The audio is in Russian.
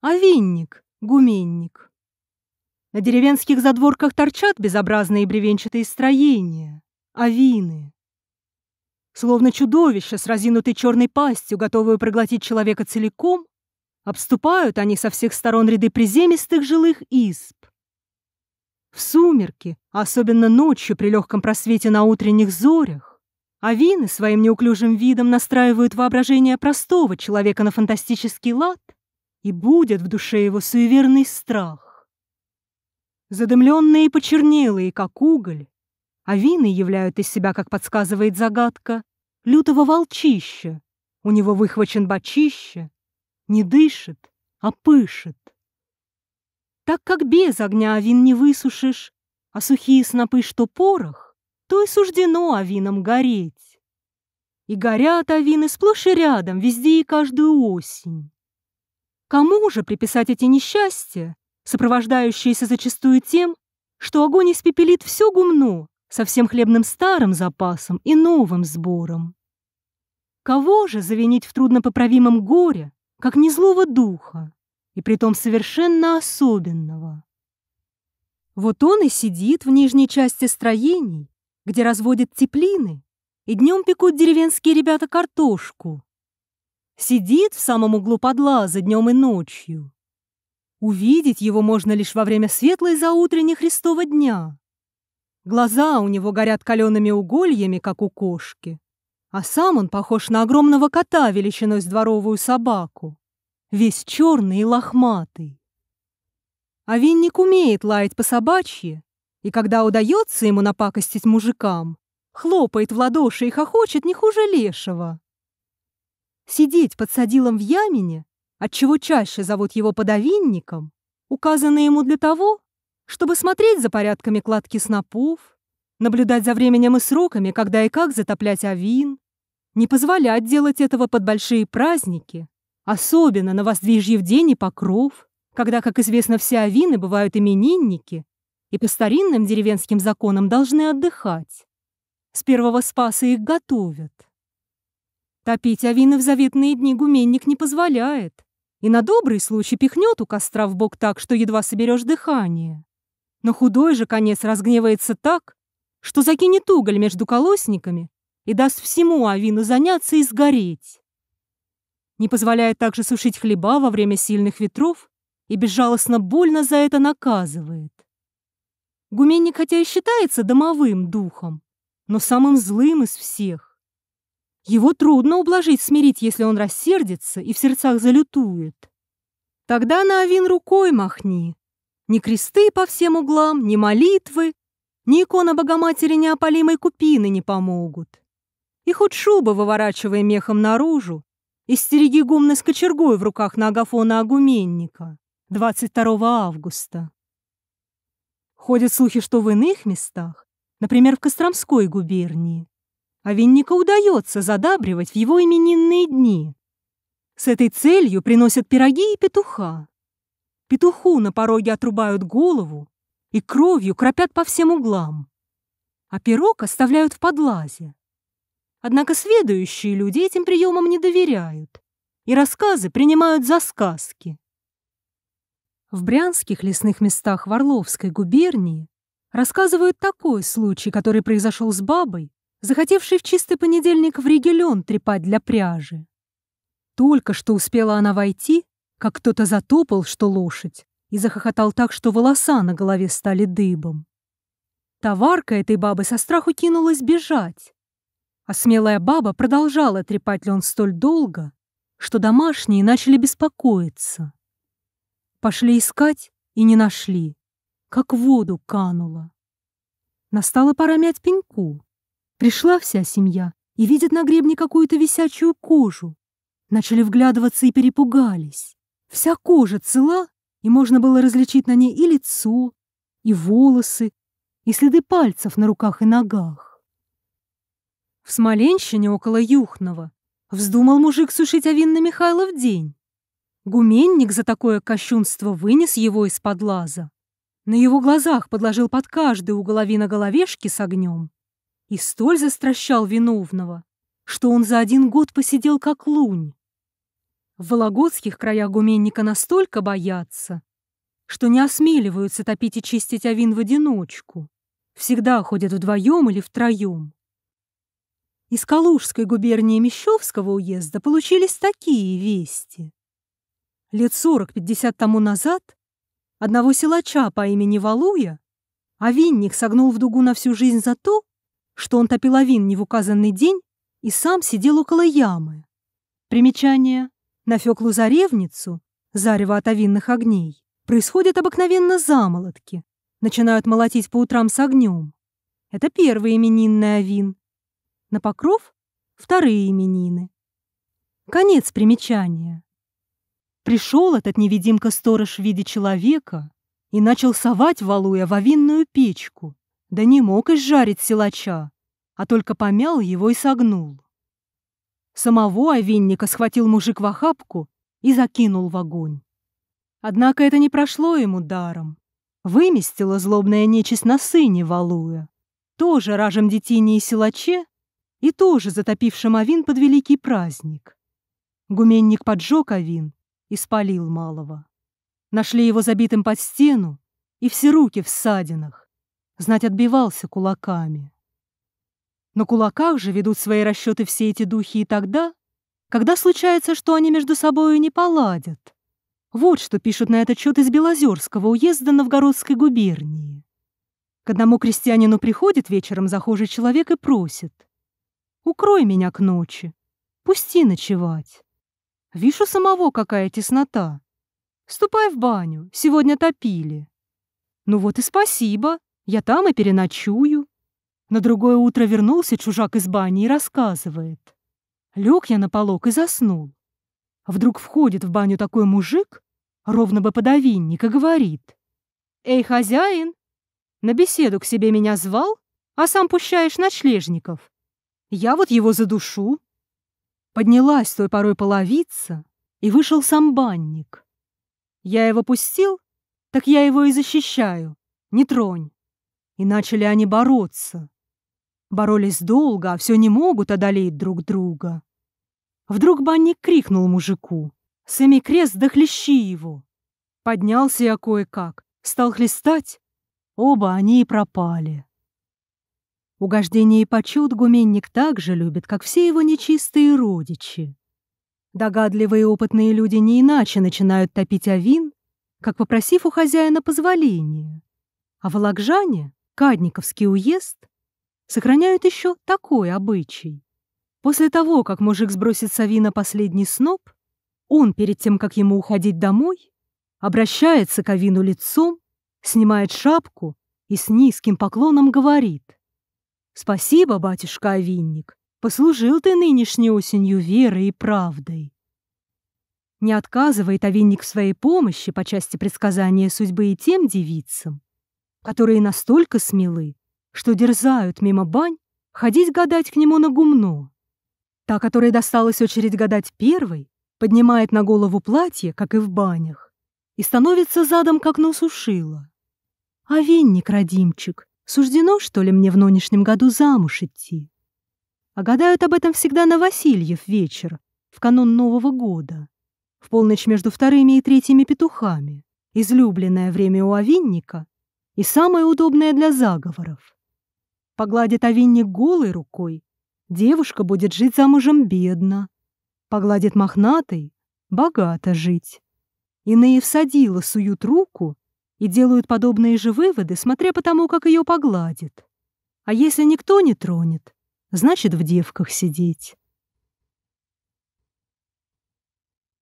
а винник, гуменник. На деревенских задворках торчат безобразные бревенчатые строения, авины. Словно чудовище с разинутой черной пастью, готовую проглотить человека целиком, обступают они со всех сторон ряды приземистых жилых изб. В сумерки, особенно ночью при легком просвете на утренних зорях, авины своим неуклюжим видом настраивают воображение простого человека на фантастический лад — и будет в душе его суеверный страх. Задымленные и почернелые, как уголь, а вины являют из себя, как подсказывает загадка, лютого волчища. У него выхвачен бочище, не дышит, а пышет. Так как без огня авин не высушишь, а сухие снопы, что порох, то и суждено авинам гореть. И горят авины сплошь и рядом, везде и каждую осень. Кому же приписать эти несчастья, сопровождающиеся зачастую тем, что огонь испепелит все гумно со всем хлебным старым запасом и новым сбором? Кого же завинить в труднопоправимом горе, как не злого духа, и притом совершенно особенного? Вот он и сидит в нижней части строений, где разводят теплины, и днем пекут деревенские ребята картошку, Сидит в самом углу подлаза днем и ночью. Увидеть его можно лишь во время светлой заутренней Христова дня. Глаза у него горят калеными угольями, как у кошки, а сам он похож на огромного кота величиной с дворовую собаку, весь черный и лохматый. А винник умеет лаять по-собачьи, и когда удается ему напакостить мужикам, хлопает в ладоши и хохочет не хуже лешего сидеть под садилом в Ямине, отчего чаще зовут его подавинником, указано ему для того, чтобы смотреть за порядками кладки снопов, наблюдать за временем и сроками, когда и как затоплять авин, не позволять делать этого под большие праздники, особенно на воздвижье день и покров, когда, как известно, все авины бывают именинники и по старинным деревенским законам должны отдыхать. С первого спаса их готовят. Топить Авина в заветные дни гуменник не позволяет. И на добрый случай пихнет у костра в бок так, что едва соберешь дыхание. Но худой же конец разгневается так, что закинет уголь между колосниками и даст всему Авину заняться и сгореть. Не позволяет также сушить хлеба во время сильных ветров и безжалостно больно за это наказывает. Гуменник хотя и считается домовым духом, но самым злым из всех. Его трудно ублажить, смирить, если он рассердится и в сердцах залютует. Тогда на Авин рукой махни. Ни кресты по всем углам, ни молитвы, ни икона Богоматери неопалимой купины не помогут. И хоть шуба, выворачивая мехом наружу, и стереги гумны с кочергой в руках на Агафона Агуменника 22 августа. Ходят слухи, что в иных местах, например, в Костромской губернии, а винника удается задабривать в его именинные дни. С этой целью приносят пироги и петуха. Петуху на пороге отрубают голову и кровью кропят по всем углам, а пирог оставляют в подлазе. Однако сведущие люди этим приемам не доверяют и рассказы принимают за сказки. В брянских лесных местах Варловской губернии рассказывают такой случай, который произошел с бабой, захотевший в чистый понедельник в Ригелен трепать для пряжи. Только что успела она войти, как кто-то затопал, что лошадь, и захохотал так, что волоса на голове стали дыбом. Товарка этой бабы со страху кинулась бежать. А смелая баба продолжала трепать лен столь долго, что домашние начали беспокоиться. Пошли искать и не нашли, как в воду канула. Настала пора мять пеньку. Пришла вся семья и видит на гребне какую-то висячую кожу. Начали вглядываться и перепугались. Вся кожа цела, и можно было различить на ней и лицо, и волосы, и следы пальцев на руках и ногах. В Смоленщине около Юхнова вздумал мужик сушить овинно Михайла в день. Гуменник за такое кощунство вынес его из-под лаза. На его глазах подложил под каждый уголовина головешки с огнем и столь застращал виновного, что он за один год посидел как лунь. В Вологодских краях гуменника настолько боятся, что не осмеливаются топить и чистить овин в одиночку, всегда ходят вдвоем или втроем. Из Калужской губернии Мещовского уезда получились такие вести. Лет сорок-пятьдесят тому назад одного силача по имени Валуя овинник согнул в дугу на всю жизнь за то, что он топил овин не в указанный день и сам сидел около ямы. Примечание. на феклу заревницу зарево от овинных огней, происходят обыкновенно замолотки. Начинают молотить по утрам с огнем. Это первый именинный овин. На покров — вторые именины. Конец примечания. Пришел этот невидимка-сторож в виде человека и начал совать Валуя в овинную печку, да не мог изжарить силача, а только помял его и согнул. Самого овинника схватил мужик в охапку и закинул в огонь. Однако это не прошло ему даром. Выместила злобная нечисть на сыне Валуя, тоже ражем детине и силаче, и тоже затопившим овин под великий праздник. Гуменник поджег овин и спалил малого. Нашли его забитым под стену и все руки в садинах знать отбивался кулаками. На кулаках же ведут свои расчеты все эти духи и тогда, когда случается, что они между собою не поладят. Вот что пишут на этот счет из Белозерского уезда Новгородской губернии. К одному крестьянину приходит вечером захожий человек и просит. «Укрой меня к ночи, пусти ночевать. Вижу самого, какая теснота. Ступай в баню, сегодня топили». «Ну вот и спасибо», я там и переночую. На другое утро вернулся чужак из бани и рассказывает. Лег я на полок и заснул. Вдруг входит в баню такой мужик, ровно бы подовинник, и говорит. «Эй, хозяин, на беседу к себе меня звал, а сам пущаешь ночлежников. Я вот его задушу». Поднялась той порой половица, и вышел сам банник. Я его пустил, так я его и защищаю. Не тронь. И начали они бороться. Боролись долго, а все не могут одолеть друг друга. Вдруг банник крикнул мужику. «Сыми крест, дохлещи да его!» Поднялся я кое-как, стал хлестать. Оба они и пропали. Угождение и почет гуменник так же любит, как все его нечистые родичи. Догадливые и опытные люди не иначе начинают топить овин, как попросив у хозяина позволения. А волокжане, Кадниковский уезд сохраняют еще такой обычай. После того, как мужик сбросит Савина последний сноп, он, перед тем, как ему уходить домой, обращается к Авину лицом, снимает шапку и с низким поклоном говорит. «Спасибо, батюшка Авинник, послужил ты нынешней осенью верой и правдой». Не отказывает Авинник в своей помощи по части предсказания судьбы и тем девицам, которые настолько смелы, что дерзают мимо бань ходить гадать к нему на гумно. Та, которой досталась очередь гадать первой, поднимает на голову платье, как и в банях, и становится задом как окну сушила. А венник, родимчик, суждено, что ли, мне в нынешнем году замуж идти? А гадают об этом всегда на Васильев вечер, в канун Нового года, в полночь между вторыми и третьими петухами, излюбленное время у овинника и самое удобное для заговоров. Погладит овинник голой рукой, девушка будет жить замужем бедно. Погладит мохнатой, богато жить. Иные всадила суют руку и делают подобные же выводы, смотря по тому, как ее погладит. А если никто не тронет, значит в девках сидеть.